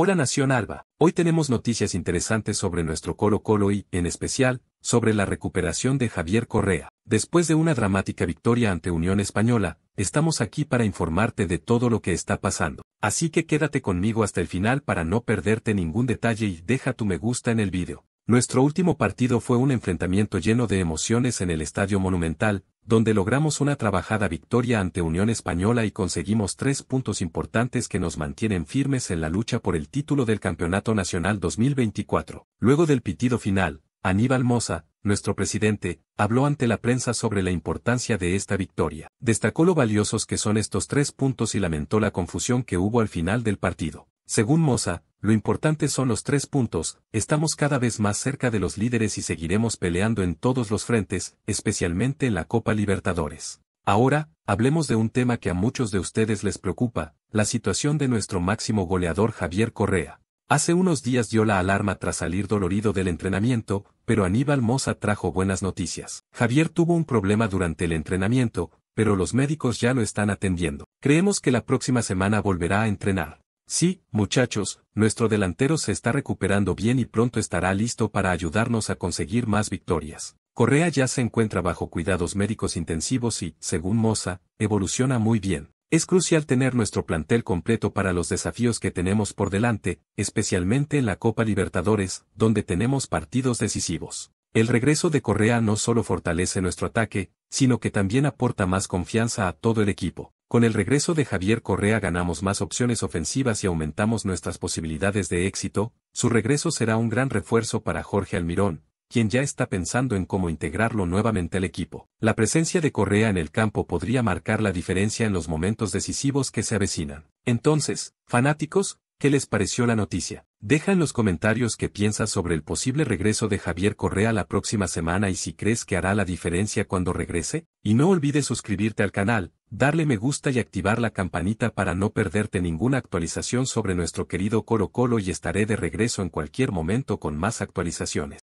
Hola Nación Alba, hoy tenemos noticias interesantes sobre nuestro Colo Colo y, en especial, sobre la recuperación de Javier Correa. Después de una dramática victoria ante Unión Española, estamos aquí para informarte de todo lo que está pasando. Así que quédate conmigo hasta el final para no perderte ningún detalle y deja tu me gusta en el vídeo. Nuestro último partido fue un enfrentamiento lleno de emociones en el Estadio Monumental, donde logramos una trabajada victoria ante Unión Española y conseguimos tres puntos importantes que nos mantienen firmes en la lucha por el título del Campeonato Nacional 2024. Luego del pitido final, Aníbal Moza, nuestro presidente, habló ante la prensa sobre la importancia de esta victoria. Destacó lo valiosos que son estos tres puntos y lamentó la confusión que hubo al final del partido. Según Moza, lo importante son los tres puntos, estamos cada vez más cerca de los líderes y seguiremos peleando en todos los frentes, especialmente en la Copa Libertadores. Ahora, hablemos de un tema que a muchos de ustedes les preocupa, la situación de nuestro máximo goleador Javier Correa. Hace unos días dio la alarma tras salir dolorido del entrenamiento, pero Aníbal Moza trajo buenas noticias. Javier tuvo un problema durante el entrenamiento, pero los médicos ya lo están atendiendo. Creemos que la próxima semana volverá a entrenar. Sí, muchachos, nuestro delantero se está recuperando bien y pronto estará listo para ayudarnos a conseguir más victorias. Correa ya se encuentra bajo cuidados médicos intensivos y, según Moza, evoluciona muy bien. Es crucial tener nuestro plantel completo para los desafíos que tenemos por delante, especialmente en la Copa Libertadores, donde tenemos partidos decisivos. El regreso de Correa no solo fortalece nuestro ataque, sino que también aporta más confianza a todo el equipo. Con el regreso de Javier Correa ganamos más opciones ofensivas y aumentamos nuestras posibilidades de éxito, su regreso será un gran refuerzo para Jorge Almirón, quien ya está pensando en cómo integrarlo nuevamente al equipo. La presencia de Correa en el campo podría marcar la diferencia en los momentos decisivos que se avecinan. Entonces, fanáticos, ¿qué les pareció la noticia? Deja en los comentarios qué piensas sobre el posible regreso de Javier Correa la próxima semana y si crees que hará la diferencia cuando regrese, y no olvides suscribirte al canal, darle me gusta y activar la campanita para no perderte ninguna actualización sobre nuestro querido Coro Colo y estaré de regreso en cualquier momento con más actualizaciones.